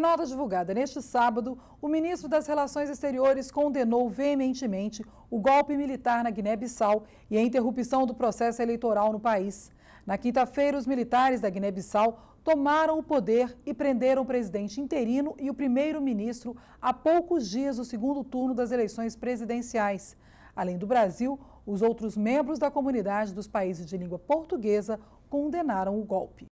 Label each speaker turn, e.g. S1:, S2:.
S1: Em nota divulgada neste sábado, o ministro das Relações Exteriores condenou veementemente o golpe militar na Guiné-Bissau e a interrupção do processo eleitoral no país. Na quinta-feira, os militares da Guiné-Bissau tomaram o poder e prenderam o presidente interino e o primeiro-ministro a poucos dias do segundo turno das eleições presidenciais. Além do Brasil, os outros membros da comunidade dos países de língua portuguesa condenaram o golpe.